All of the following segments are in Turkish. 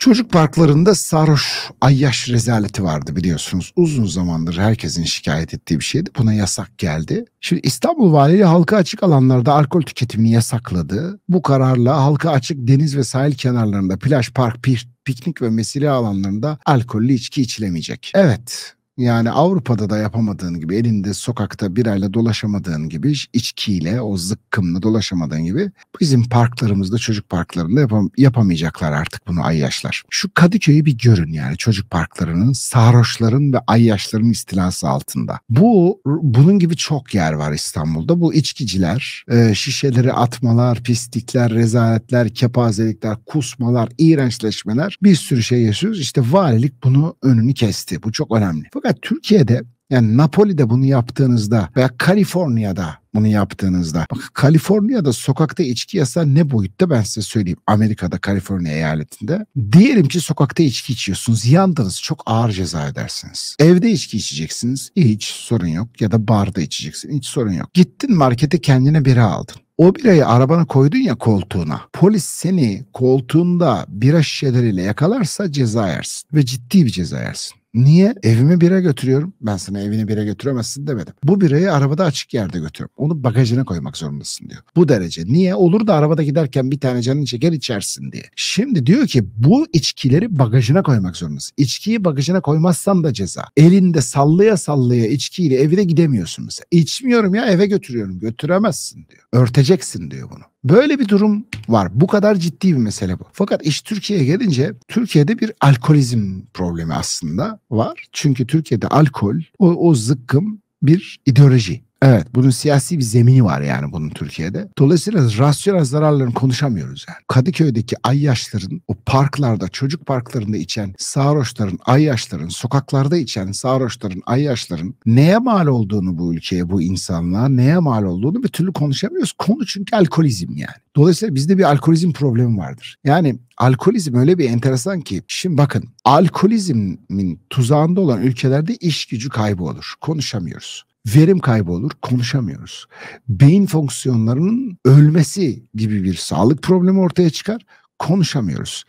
Çocuk parklarında sarhoş ayyaş rezaleti vardı biliyorsunuz. Uzun zamandır herkesin şikayet ettiği bir şeydi. Buna yasak geldi. Şimdi İstanbul Valiliği halka açık alanlarda alkol tüketimini yasakladı. Bu kararla halka açık deniz ve sahil kenarlarında plaj, park, pir, piknik ve mesire alanlarında alkollü içki içilemeyecek. Evet yani Avrupa'da da yapamadığın gibi elinde sokakta birayla dolaşamadığın gibi içkiyle o zıkkımla dolaşamadığın gibi bizim parklarımızda çocuk parklarında yapam yapamayacaklar artık bunu ay yaşlar. Şu Kadıköy'ü bir görün yani çocuk parklarının sarhoşların ve ay yaşların istilası altında. Bu bunun gibi çok yer var İstanbul'da. Bu içkiciler e, şişeleri atmalar, pislikler, rezaletler, kepazelikler, kusmalar, iğrençleşmeler bir sürü şey yaşıyoruz. İşte valilik bunu önünü kesti. Bu çok önemli. Fakat fakat Türkiye'de yani Napoli'de bunu yaptığınızda veya Kaliforniya'da bunu yaptığınızda. Bak Kaliforniya'da sokakta içki yasağı ne boyutta ben size söyleyeyim. Amerika'da Kaliforniya eyaletinde. Diyelim ki sokakta içki içiyorsunuz. Yandınız çok ağır ceza edersiniz. Evde içki içeceksiniz. Hiç sorun yok. Ya da barda içeceksin. Hiç sorun yok. Gittin markete kendine bira aldın. O birayı arabana koydun ya koltuğuna. Polis seni koltuğunda bira şişeleriyle yakalarsa ceza yersin. Ve ciddi bir ceza yersin. Niye? Evimi bire götürüyorum. Ben sana evini bire götüremezsin demedim. Bu bireyi arabada açık yerde götürüyorum. Onu bagajına koymak zorundasın diyor. Bu derece. Niye? Olur da arabada giderken bir tane canın çeker içersin diye. Şimdi diyor ki bu içkileri bagajına koymak zorundasın. İçkiyi bagajına koymazsan da ceza. Elinde sallaya sallaya içkiyle evine gidemiyorsun mesela. İçmiyorum ya eve götürüyorum. Götüremezsin diyor. Örteceksin diyor bunu. Böyle bir durum var. Bu kadar ciddi bir mesele bu. Fakat iş Türkiye'ye gelince Türkiye'de bir alkolizm problemi aslında var. Çünkü Türkiye'de alkol, o, o zıkkım bir ideoloji. Evet bunun siyasi bir zemini var yani bunun Türkiye'de. Dolayısıyla rasyonel zararlarını konuşamıyoruz yani. Kadıköy'deki yaşların, o parklarda çocuk parklarında içen sarhoşların yaşların, sokaklarda içen sarhoşların yaşların neye mal olduğunu bu ülkeye bu insanlığa neye mal olduğunu bir türlü konuşamıyoruz. Konu çünkü alkolizm yani. Dolayısıyla bizde bir alkolizm problemi vardır. Yani alkolizm öyle bir enteresan ki şimdi bakın alkolizmin tuzağında olan ülkelerde iş gücü kaybı olur. Konuşamıyoruz verim kaybı olur, konuşamıyoruz. Beyin fonksiyonlarının ölmesi gibi bir sağlık problemi ortaya çıkar, konuşamıyoruz.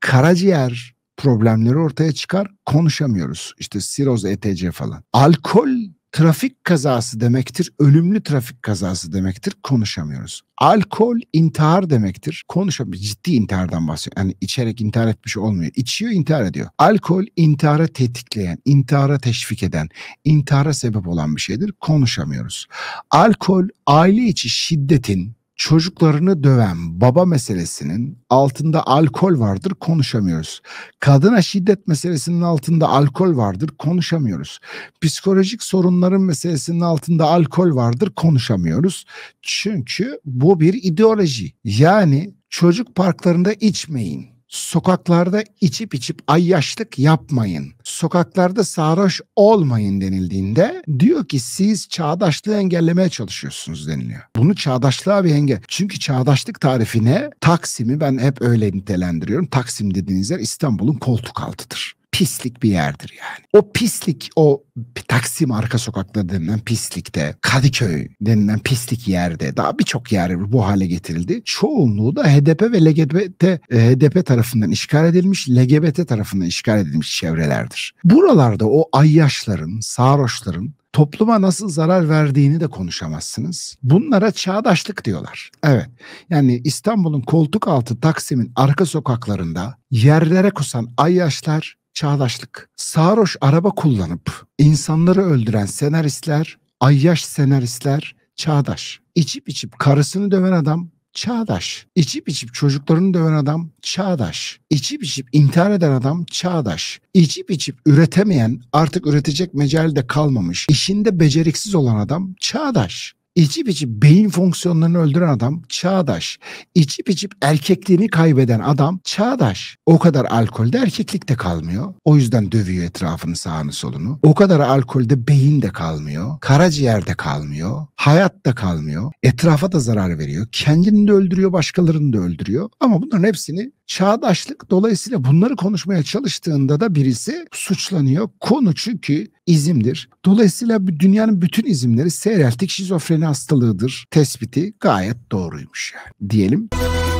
Karaciğer problemleri ortaya çıkar, konuşamıyoruz. İşte siroz, ETC falan. Alkol trafik kazası demektir, ölümlü trafik kazası demektir, konuşamıyoruz. Alkol intihar demektir, konuşamıyoruz. Ciddi intihardan bahsediyor. Yani içerek intihar etmiş olmuyor. İçiyor, intihar ediyor. Alkol intihara tetikleyen, intihara teşvik eden, intihara sebep olan bir şeydir, konuşamıyoruz. Alkol aile içi şiddetin, çocuklarını döven baba meselesinin altında alkol vardır konuşamıyoruz. Kadına şiddet meselesinin altında alkol vardır konuşamıyoruz. Psikolojik sorunların meselesinin altında alkol vardır konuşamıyoruz. Çünkü bu bir ideoloji. Yani çocuk parklarında içmeyin sokaklarda içip içip ayyaşlık yapmayın. Sokaklarda sarhoş olmayın denildiğinde diyor ki siz çağdaşlığı engellemeye çalışıyorsunuz deniliyor. Bunu çağdaşlığa bir engel. Çünkü çağdaşlık tarifine Taksim'i ben hep öyle nitelendiriyorum. Taksim dediğiniz yer İstanbul'un koltuk altıdır pislik bir yerdir yani. O pislik o Taksim arka sokakları denilen pislikte, Kadıköy denilen pislik yerde daha birçok yer bu hale getirildi. Çoğunluğu da HDP ve LGBT e, HDP tarafından işgal edilmiş, LGBT tarafından işgal edilmiş çevrelerdir. Buralarda o ayyaşların, sarhoşların topluma nasıl zarar verdiğini de konuşamazsınız. Bunlara çağdaşlık diyorlar. Evet. Yani İstanbul'un koltuk altı Taksim'in arka sokaklarında yerlere kusan ayyaşlar çağdaşlık. Sarhoş araba kullanıp insanları öldüren senaristler, ayyaş senaristler çağdaş. İçip içip karısını döven adam çağdaş. İçip içip çocuklarını döven adam çağdaş. İçip içip intihar eden adam çağdaş. İçip içip üretemeyen, artık üretecek mecalde kalmamış, işinde beceriksiz olan adam çağdaş içip içip beyin fonksiyonlarını öldüren adam çağdaş. İçip içip erkekliğini kaybeden adam çağdaş. O kadar alkolde erkeklik de kalmıyor. O yüzden dövüyor etrafını sağını solunu. O kadar alkolde beyin de kalmıyor. Karaciğer de kalmıyor. Hayat da kalmıyor. Etrafa da zarar veriyor. Kendini de öldürüyor, başkalarını da öldürüyor. Ama bunların hepsini çağdaşlık dolayısıyla bunları konuşmaya çalıştığında da birisi suçlanıyor. Konu çünkü izimdir. Dolayısıyla dünyanın bütün izimleri seyreltik şizofreni hastalığıdır. Tespiti gayet doğruymuş yani diyelim. Müzik